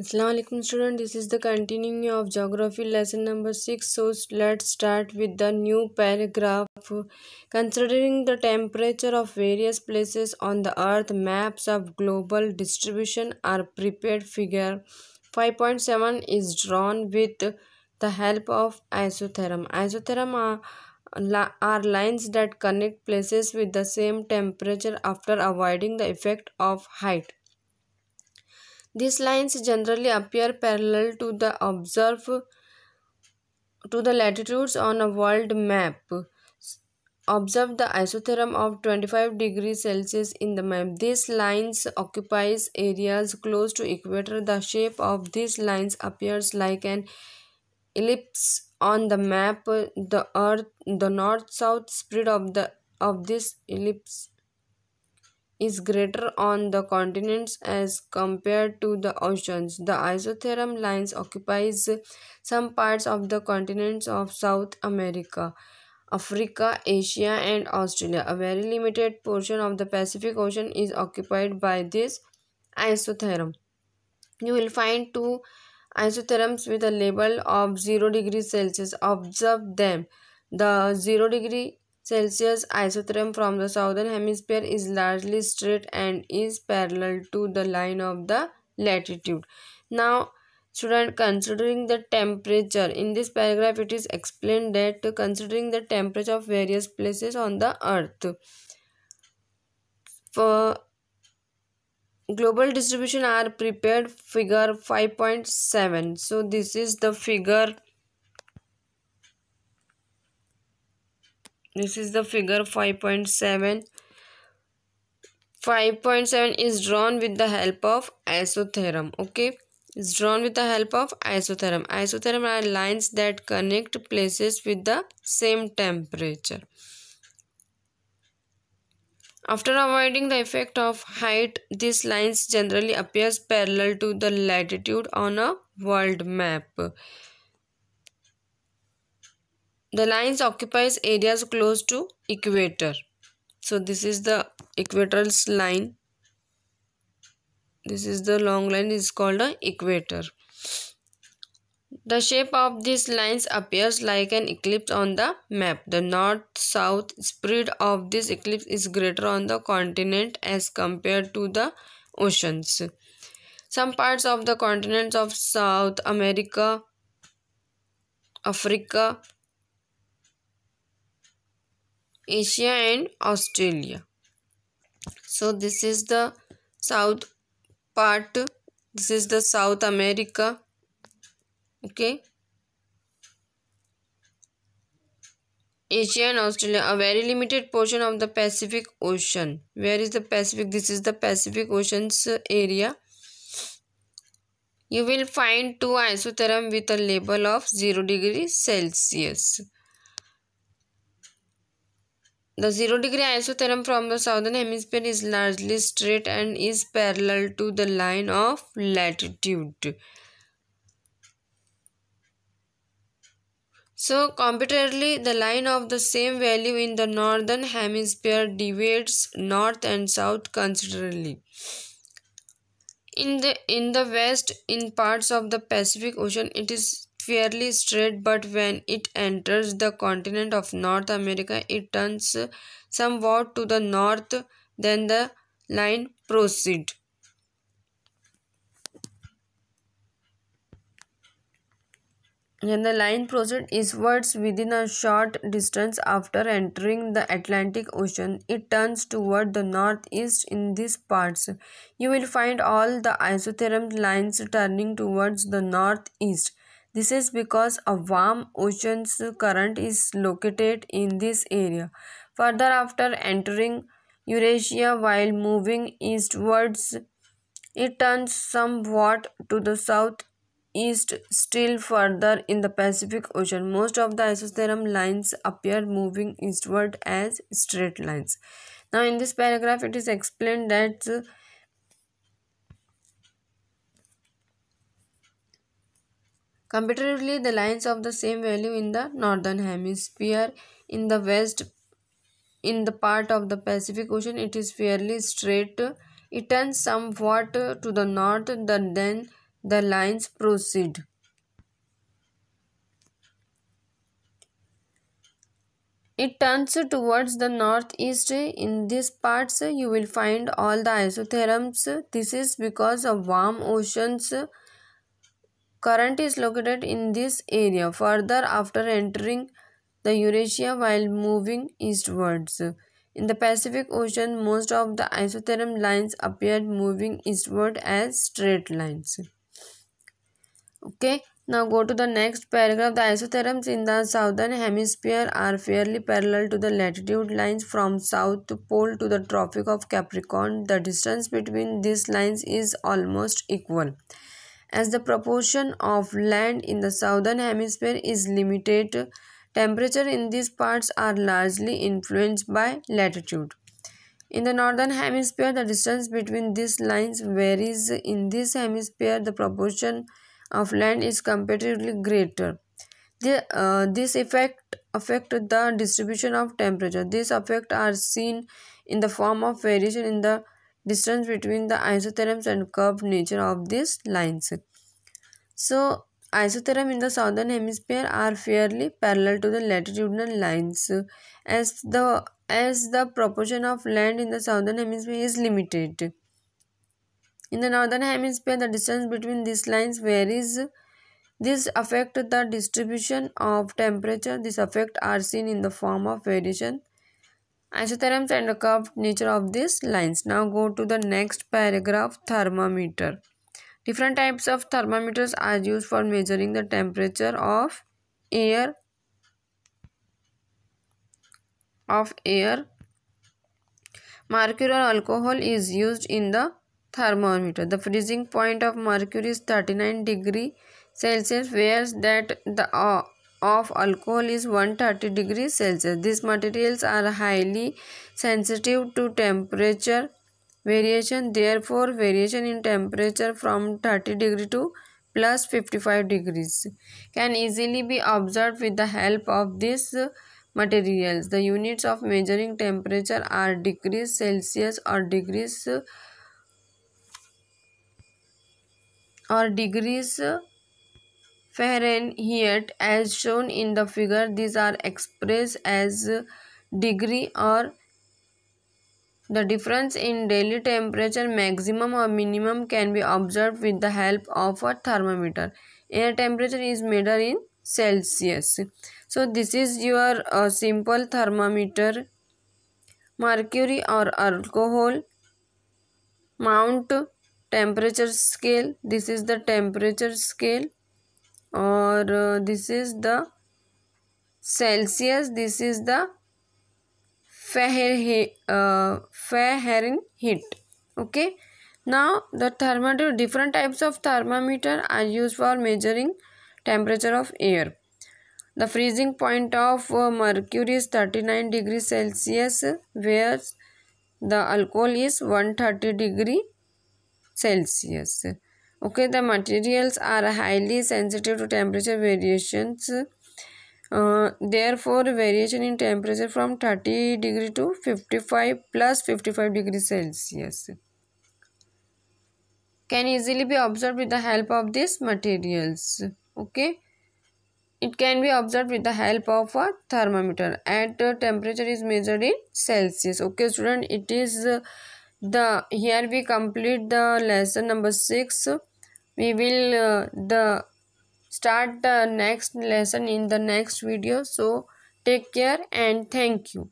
Assalamualaikum student this is the continuing of geography lesson number 6 so let's start with the new paragraph considering the temperature of various places on the earth maps of global distribution are prepared figure 5.7 is drawn with the help of isotherm isotherm are, are lines that connect places with the same temperature after avoiding the effect of height these lines generally appear parallel to the observed to the latitudes on a world map. Observe the isotherm of 25 degrees Celsius in the map. These lines occupies areas close to equator. The shape of these lines appears like an ellipse on the map. The earth the north south spread of the of this ellipse is greater on the continents as compared to the oceans. The isotherm lines occupies some parts of the continents of South America, Africa, Asia and Australia. A very limited portion of the Pacific Ocean is occupied by this isotherm. You will find two isotherms with a label of 0 degrees Celsius. Observe them. The 0 degree Celsius isotherm from the southern hemisphere is largely straight and is parallel to the line of the latitude. Now, student considering the temperature in this paragraph it is explained that considering the temperature of various places on the earth for global distribution are prepared figure 5.7 so this is the figure this is the figure 5.7 5.7 is drawn with the help of isotherm okay it's drawn with the help of isotherm isotherm are lines that connect places with the same temperature after avoiding the effect of height these lines generally appears parallel to the latitude on a world map the lines occupies areas close to equator. So this is the equatorial line. This is the long line is called an equator. The shape of these lines appears like an eclipse on the map. The north-south spread of this eclipse is greater on the continent as compared to the oceans. Some parts of the continents of South America, Africa, Asia and Australia. So this is the south part. This is the South America. Okay. Asia and Australia, a very limited portion of the Pacific Ocean. Where is the Pacific? This is the Pacific Ocean's area. You will find two isotherms with a label of 0 degree Celsius. The zero degree isotherm from the southern hemisphere is largely straight and is parallel to the line of latitude. So, comparatively, the line of the same value in the northern hemisphere deviates north and south considerably. In the in the west, in parts of the Pacific Ocean, it is fairly straight but when it enters the continent of North America it turns somewhat to the north then the line proceed. Then the line proceeds eastwards within a short distance after entering the Atlantic Ocean. It turns toward the northeast in these parts. You will find all the isotherm lines turning towards the northeast. This is because a warm ocean current is located in this area. Further after entering Eurasia while moving eastwards, it turns somewhat to the south east still further in the Pacific Ocean. Most of the isotherm lines appear moving eastward as straight lines. Now in this paragraph it is explained that Comparatively, the lines of the same value in the northern hemisphere in the west in the part of the Pacific Ocean it is fairly straight. It turns somewhat to the north then the lines proceed. It turns towards the northeast. In these parts, you will find all the isotherms. This is because of warm oceans Current is located in this area. Further after entering the Eurasia while moving eastwards. In the Pacific Ocean, most of the isotherm lines appeared moving eastward as straight lines. Okay, now go to the next paragraph. The isotherms in the southern hemisphere are fairly parallel to the latitude lines from south to pole to the Tropic of Capricorn. The distance between these lines is almost equal. As the proportion of land in the southern hemisphere is limited, temperature in these parts are largely influenced by latitude. In the northern hemisphere, the distance between these lines varies. In this hemisphere, the proportion of land is comparatively greater. The, uh, this effect affect the distribution of temperature. These effects are seen in the form of variation in the distance between the isotherms and curved nature of these lines. So, isotherms in the southern hemisphere are fairly parallel to the latitudinal lines as the as the proportion of land in the southern hemisphere is limited. In the northern hemisphere, the distance between these lines varies. This affect the distribution of temperature. This effect are seen in the form of variation isotherms and the curved nature of these lines. Now go to the next paragraph thermometer. Different types of thermometers are used for measuring the temperature of air of air. Mercury or alcohol is used in the thermometer. The freezing point of mercury is 39 degree Celsius whereas that the uh, of alcohol is 130 degrees Celsius. These materials are highly sensitive to temperature variation. Therefore, variation in temperature from 30 degree to plus 55 degrees can easily be observed with the help of these materials. The units of measuring temperature are degrees Celsius or degrees or degrees Fahrenheit as shown in the figure. These are expressed as degree or the difference in daily temperature maximum or minimum can be observed with the help of a thermometer. Air temperature is measured in Celsius. So this is your uh, simple thermometer. Mercury or alcohol. Mount temperature scale. This is the temperature scale or this is the celsius this is the uh, Fahrenheit okay now the thermometer different types of thermometer are used for measuring temperature of air the freezing point of uh, mercury is 39 degrees celsius whereas the alcohol is 130 degree celsius okay the materials are highly sensitive to temperature variations uh, therefore variation in temperature from 30 degree to 55 plus 55 degree celsius can easily be observed with the help of these materials okay it can be observed with the help of a thermometer at uh, temperature is measured in celsius okay student it is uh, the here we complete the lesson number 6 we will uh, the start the next lesson in the next video so take care and thank you